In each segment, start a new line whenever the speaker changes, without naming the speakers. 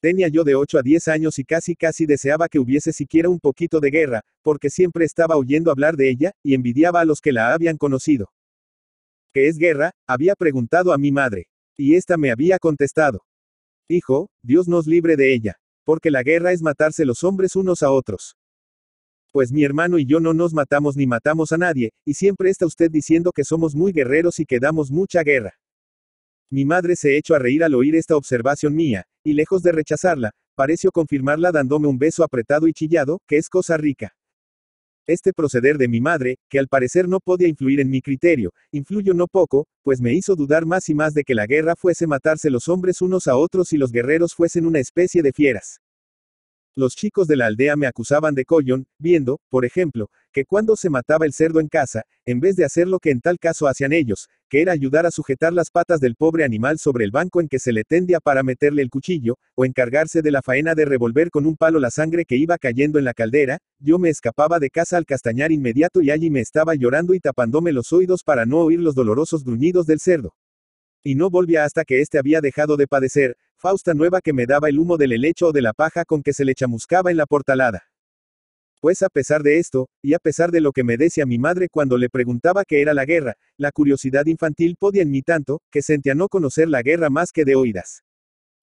tenía yo de 8 a 10 años y casi casi deseaba que hubiese siquiera un poquito de guerra, porque siempre estaba oyendo hablar de ella, y envidiaba a los que la habían conocido. ¿Qué es guerra? había preguntado a mi madre. Y ésta me había contestado. Hijo, Dios nos libre de ella, porque la guerra es matarse los hombres unos a otros. Pues mi hermano y yo no nos matamos ni matamos a nadie, y siempre está usted diciendo que somos muy guerreros y que damos mucha guerra. Mi madre se echó a reír al oír esta observación mía, y lejos de rechazarla, pareció confirmarla dándome un beso apretado y chillado, que es cosa rica. Este proceder de mi madre, que al parecer no podía influir en mi criterio, influyó no poco, pues me hizo dudar más y más de que la guerra fuese matarse los hombres unos a otros y los guerreros fuesen una especie de fieras. Los chicos de la aldea me acusaban de collón, viendo, por ejemplo, que cuando se mataba el cerdo en casa, en vez de hacer lo que en tal caso hacían ellos, que era ayudar a sujetar las patas del pobre animal sobre el banco en que se le tendía para meterle el cuchillo, o encargarse de la faena de revolver con un palo la sangre que iba cayendo en la caldera, yo me escapaba de casa al castañar inmediato y allí me estaba llorando y tapándome los oídos para no oír los dolorosos gruñidos del cerdo y no volvía hasta que éste había dejado de padecer, Fausta nueva que me daba el humo del helecho o de la paja con que se le chamuscaba en la portalada. Pues a pesar de esto, y a pesar de lo que me decía mi madre cuando le preguntaba qué era la guerra, la curiosidad infantil podía en mí tanto, que sentía no conocer la guerra más que de oídas.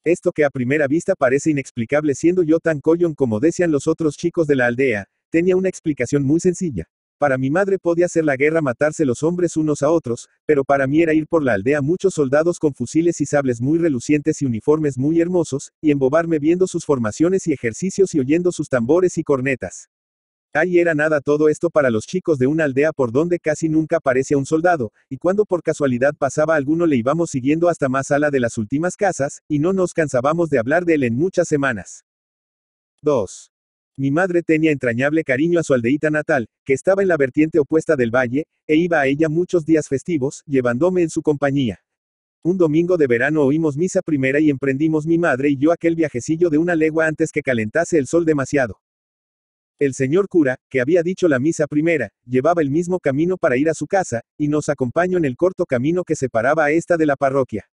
Esto que a primera vista parece inexplicable siendo yo tan collón como decían los otros chicos de la aldea, tenía una explicación muy sencilla. Para mi madre podía ser la guerra matarse los hombres unos a otros, pero para mí era ir por la aldea muchos soldados con fusiles y sables muy relucientes y uniformes muy hermosos, y embobarme viendo sus formaciones y ejercicios y oyendo sus tambores y cornetas. Ahí era nada todo esto para los chicos de una aldea por donde casi nunca aparece un soldado, y cuando por casualidad pasaba alguno le íbamos siguiendo hasta más la de las últimas casas, y no nos cansábamos de hablar de él en muchas semanas. 2. Mi madre tenía entrañable cariño a su aldeíta natal, que estaba en la vertiente opuesta del valle, e iba a ella muchos días festivos, llevándome en su compañía. Un domingo de verano oímos misa primera y emprendimos mi madre y yo aquel viajecillo de una legua antes que calentase el sol demasiado. El señor cura, que había dicho la misa primera, llevaba el mismo camino para ir a su casa, y nos acompañó en el corto camino que separaba a esta de la parroquia.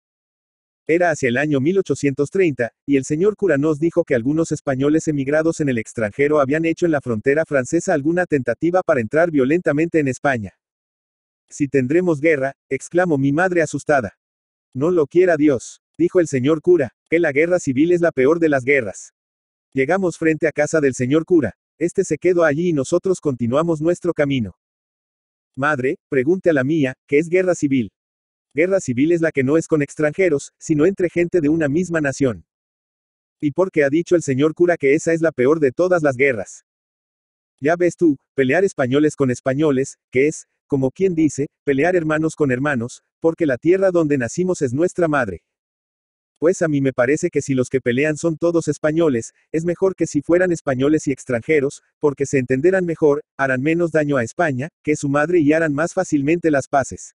Era hacia el año 1830, y el señor cura nos dijo que algunos españoles emigrados en el extranjero habían hecho en la frontera francesa alguna tentativa para entrar violentamente en España. Si tendremos guerra, exclamó mi madre asustada. No lo quiera Dios, dijo el señor cura, que la guerra civil es la peor de las guerras. Llegamos frente a casa del señor cura, este se quedó allí y nosotros continuamos nuestro camino. Madre, pregunte a la mía, ¿qué es guerra civil? Guerra civil es la que no es con extranjeros, sino entre gente de una misma nación. Y porque ha dicho el señor cura que esa es la peor de todas las guerras. Ya ves tú, pelear españoles con españoles, que es, como quien dice, pelear hermanos con hermanos, porque la tierra donde nacimos es nuestra madre. Pues a mí me parece que si los que pelean son todos españoles, es mejor que si fueran españoles y extranjeros, porque se entenderán mejor, harán menos daño a España, que su madre y harán más fácilmente las paces.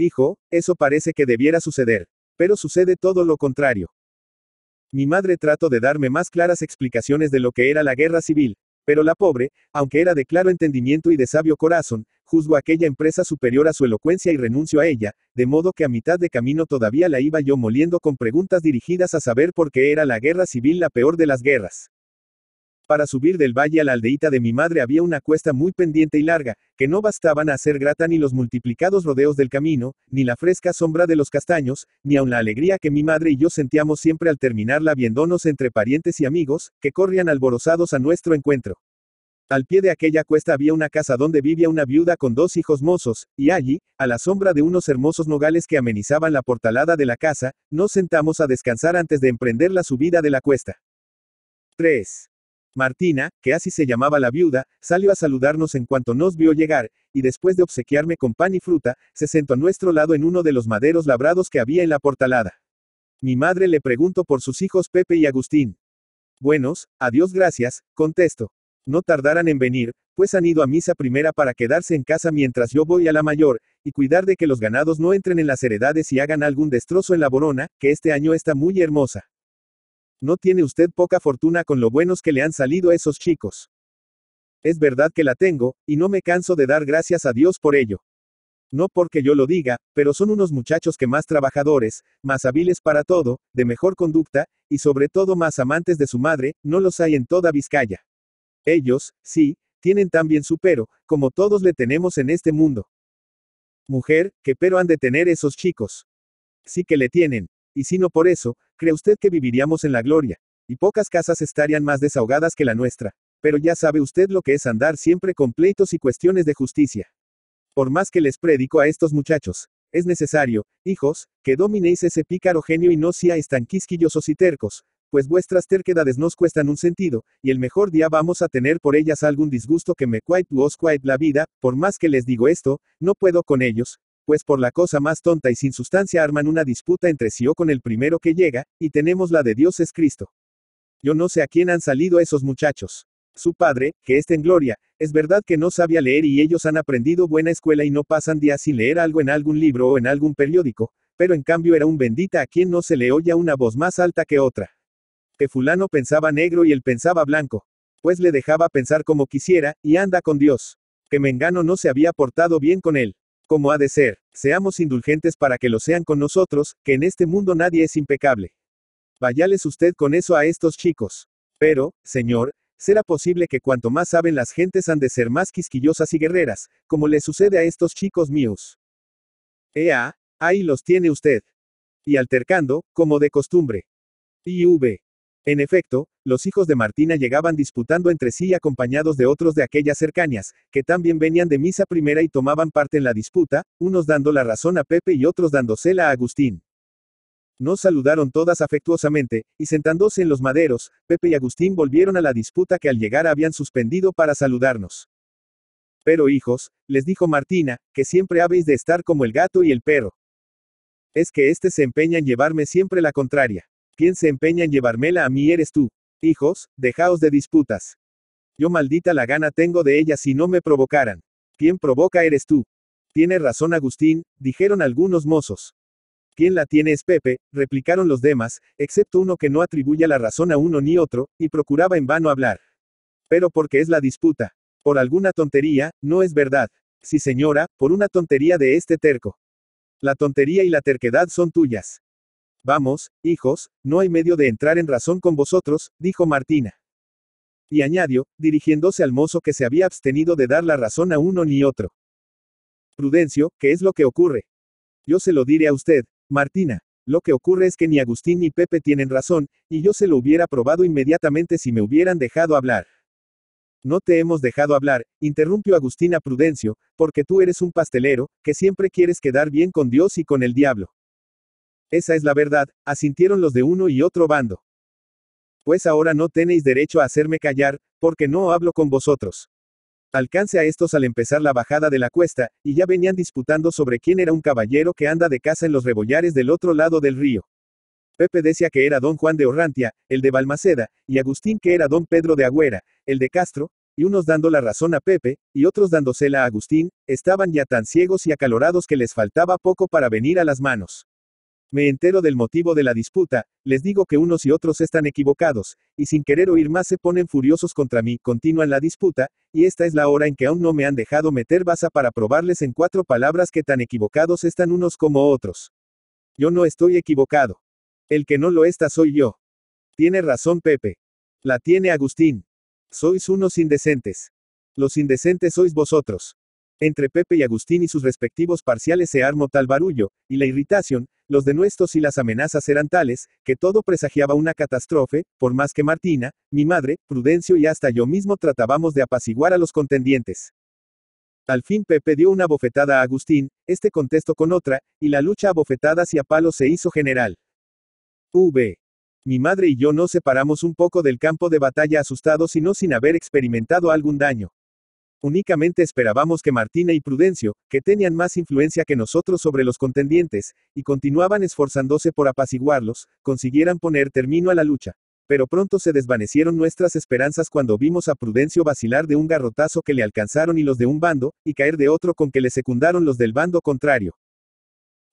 Hijo, eso parece que debiera suceder. Pero sucede todo lo contrario. Mi madre trató de darme más claras explicaciones de lo que era la guerra civil, pero la pobre, aunque era de claro entendimiento y de sabio corazón, juzgó aquella empresa superior a su elocuencia y renuncio a ella, de modo que a mitad de camino todavía la iba yo moliendo con preguntas dirigidas a saber por qué era la guerra civil la peor de las guerras. Para subir del valle a la aldeíta de mi madre había una cuesta muy pendiente y larga, que no bastaban a hacer grata ni los multiplicados rodeos del camino, ni la fresca sombra de los castaños, ni aun la alegría que mi madre y yo sentíamos siempre al terminarla viéndonos entre parientes y amigos, que corrían alborozados a nuestro encuentro. Al pie de aquella cuesta había una casa donde vivía una viuda con dos hijos mozos, y allí, a la sombra de unos hermosos nogales que amenizaban la portalada de la casa, nos sentamos a descansar antes de emprender la subida de la cuesta. 3. Martina, que así se llamaba la viuda, salió a saludarnos en cuanto nos vio llegar, y después de obsequiarme con pan y fruta, se sentó a nuestro lado en uno de los maderos labrados que había en la portalada. Mi madre le preguntó por sus hijos Pepe y Agustín. Buenos, adiós gracias, contesto. No tardarán en venir, pues han ido a misa primera para quedarse en casa mientras yo voy a la mayor, y cuidar de que los ganados no entren en las heredades y hagan algún destrozo en la borona, que este año está muy hermosa. No tiene usted poca fortuna con lo buenos que le han salido esos chicos. Es verdad que la tengo, y no me canso de dar gracias a Dios por ello. No porque yo lo diga, pero son unos muchachos que más trabajadores, más hábiles para todo, de mejor conducta, y sobre todo más amantes de su madre, no los hay en toda Vizcaya. Ellos, sí, tienen también su pero, como todos le tenemos en este mundo. Mujer, ¿qué pero han de tener esos chicos? Sí que le tienen. Y si no por eso, ¿cree usted que viviríamos en la gloria? Y pocas casas estarían más desahogadas que la nuestra. Pero ya sabe usted lo que es andar siempre con pleitos y cuestiones de justicia. Por más que les predico a estos muchachos, es necesario, hijos, que dominéis ese pícaro genio y no sea tan quisquillosos y tercos, pues vuestras terquedades nos cuestan un sentido, y el mejor día vamos a tener por ellas algún disgusto que me quite os quite la vida, por más que les digo esto, no puedo con ellos, pues por la cosa más tonta y sin sustancia arman una disputa entre sí o con el primero que llega, y tenemos la de Dios es Cristo. Yo no sé a quién han salido esos muchachos. Su padre, que está en gloria, es verdad que no sabía leer y ellos han aprendido buena escuela y no pasan días sin leer algo en algún libro o en algún periódico, pero en cambio era un bendita a quien no se le oía una voz más alta que otra. Que fulano pensaba negro y él pensaba blanco. Pues le dejaba pensar como quisiera, y anda con Dios. Que Mengano no se había portado bien con él. Como ha de ser, seamos indulgentes para que lo sean con nosotros, que en este mundo nadie es impecable. Vayales usted con eso a estos chicos. Pero, señor, será posible que cuanto más saben las gentes han de ser más quisquillosas y guerreras, como le sucede a estos chicos míos. Ea, ahí los tiene usted. Y altercando, como de costumbre. IV. En efecto, los hijos de Martina llegaban disputando entre sí acompañados de otros de aquellas cercanías, que también venían de misa primera y tomaban parte en la disputa, unos dando la razón a Pepe y otros dándosela a Agustín. Nos saludaron todas afectuosamente, y sentándose en los maderos, Pepe y Agustín volvieron a la disputa que al llegar habían suspendido para saludarnos. Pero hijos, les dijo Martina, que siempre habéis de estar como el gato y el perro. Es que éste se empeña en llevarme siempre la contraria. ¿Quién se empeña en llevármela a mí eres tú? Hijos, dejaos de disputas. Yo maldita la gana tengo de ella si no me provocaran. ¿Quién provoca eres tú. Tiene razón Agustín, dijeron algunos mozos. Quien la tiene es Pepe, replicaron los demás, excepto uno que no atribuye la razón a uno ni otro, y procuraba en vano hablar. Pero porque es la disputa. Por alguna tontería, no es verdad. Sí señora, por una tontería de este terco. La tontería y la terquedad son tuyas. Vamos, hijos, no hay medio de entrar en razón con vosotros, dijo Martina. Y añadió, dirigiéndose al mozo que se había abstenido de dar la razón a uno ni otro. Prudencio, ¿qué es lo que ocurre? Yo se lo diré a usted, Martina. Lo que ocurre es que ni Agustín ni Pepe tienen razón, y yo se lo hubiera probado inmediatamente si me hubieran dejado hablar. No te hemos dejado hablar, interrumpió Agustina Prudencio, porque tú eres un pastelero, que siempre quieres quedar bien con Dios y con el diablo. Esa es la verdad, asintieron los de uno y otro bando. Pues ahora no tenéis derecho a hacerme callar, porque no hablo con vosotros. Alcance a estos al empezar la bajada de la cuesta, y ya venían disputando sobre quién era un caballero que anda de casa en los rebollares del otro lado del río. Pepe decía que era don Juan de Orrantia, el de Balmaceda, y Agustín que era don Pedro de Agüera, el de Castro, y unos dando la razón a Pepe, y otros dándosela a Agustín, estaban ya tan ciegos y acalorados que les faltaba poco para venir a las manos. Me entero del motivo de la disputa, les digo que unos y otros están equivocados, y sin querer oír más se ponen furiosos contra mí, continúan la disputa, y esta es la hora en que aún no me han dejado meter basa para probarles en cuatro palabras que tan equivocados están unos como otros. Yo no estoy equivocado. El que no lo está soy yo. Tiene razón Pepe. La tiene Agustín. Sois unos indecentes. Los indecentes sois vosotros. Entre Pepe y Agustín y sus respectivos parciales se armó tal barullo, y la irritación, los denuestos y las amenazas eran tales, que todo presagiaba una catástrofe, por más que Martina, mi madre, Prudencio y hasta yo mismo tratábamos de apaciguar a los contendientes. Al fin Pepe dio una bofetada a Agustín, este contestó con otra, y la lucha a bofetadas y a palos se hizo general. V. Mi madre y yo nos separamos un poco del campo de batalla asustados sino sin haber experimentado algún daño. Únicamente esperábamos que Martina y Prudencio, que tenían más influencia que nosotros sobre los contendientes, y continuaban esforzándose por apaciguarlos, consiguieran poner término a la lucha. Pero pronto se desvanecieron nuestras esperanzas cuando vimos a Prudencio vacilar de un garrotazo que le alcanzaron y los de un bando, y caer de otro con que le secundaron los del bando contrario.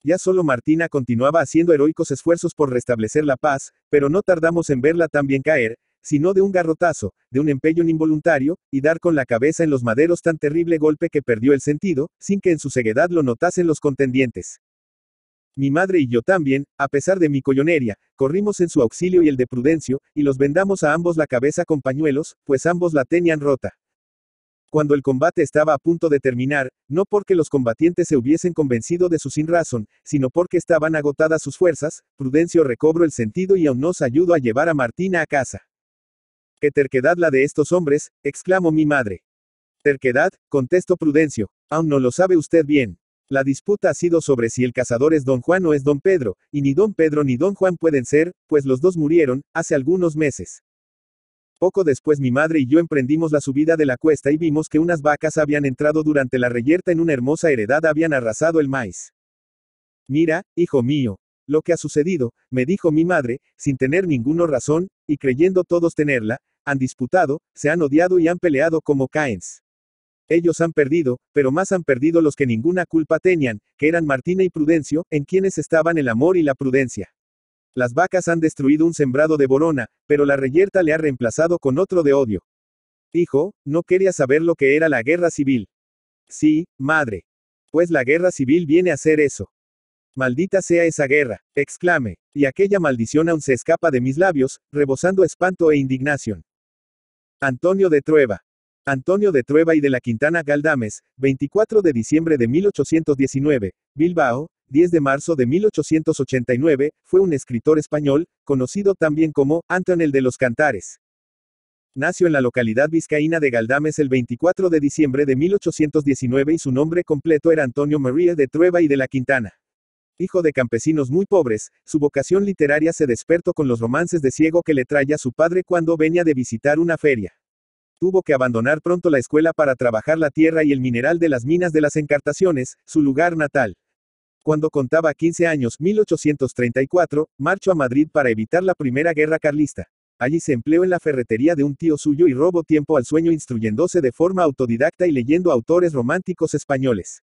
Ya solo Martina continuaba haciendo heroicos esfuerzos por restablecer la paz, pero no tardamos en verla también caer, sino de un garrotazo, de un empeño involuntario, y dar con la cabeza en los maderos tan terrible golpe que perdió el sentido, sin que en su ceguedad lo notasen los contendientes. Mi madre y yo también, a pesar de mi collonería, corrimos en su auxilio y el de Prudencio, y los vendamos a ambos la cabeza con pañuelos, pues ambos la tenían rota. Cuando el combate estaba a punto de terminar, no porque los combatientes se hubiesen convencido de su sinrazón, sino porque estaban agotadas sus fuerzas, Prudencio recobró el sentido y aún nos ayudó a llevar a Martina a casa terquedad la de estos hombres! exclamó mi madre. Terquedad, contestó Prudencio. Aún no lo sabe usted bien. La disputa ha sido sobre si el cazador es don Juan o es don Pedro, y ni don Pedro ni don Juan pueden ser, pues los dos murieron, hace algunos meses. Poco después mi madre y yo emprendimos la subida de la cuesta y vimos que unas vacas habían entrado durante la reyerta en una hermosa heredad, habían arrasado el maíz. Mira, hijo mío, lo que ha sucedido, me dijo mi madre, sin tener ninguna razón, y creyendo todos tenerla, han disputado, se han odiado y han peleado como Caens. Ellos han perdido, pero más han perdido los que ninguna culpa tenían, que eran Martina y Prudencio, en quienes estaban el amor y la prudencia. Las vacas han destruido un sembrado de borona, pero la reyerta le ha reemplazado con otro de odio. Hijo, no quería saber lo que era la guerra civil. Sí, madre. Pues la guerra civil viene a ser eso. Maldita sea esa guerra, exclame, y aquella maldición aún se escapa de mis labios, rebosando espanto e indignación. Antonio de Trueba. Antonio de Trueba y de la Quintana Galdames, 24 de diciembre de 1819, Bilbao, 10 de marzo de 1889, fue un escritor español, conocido también como el de los Cantares. Nació en la localidad vizcaína de Galdames el 24 de diciembre de 1819 y su nombre completo era Antonio María de Trueba y de la Quintana. Hijo de campesinos muy pobres, su vocación literaria se despertó con los romances de ciego que le traía su padre cuando venía de visitar una feria. Tuvo que abandonar pronto la escuela para trabajar la tierra y el mineral de las minas de las encartaciones, su lugar natal. Cuando contaba 15 años, 1834, marchó a Madrid para evitar la Primera Guerra Carlista. Allí se empleó en la ferretería de un tío suyo y robó tiempo al sueño instruyéndose de forma autodidacta y leyendo autores románticos españoles.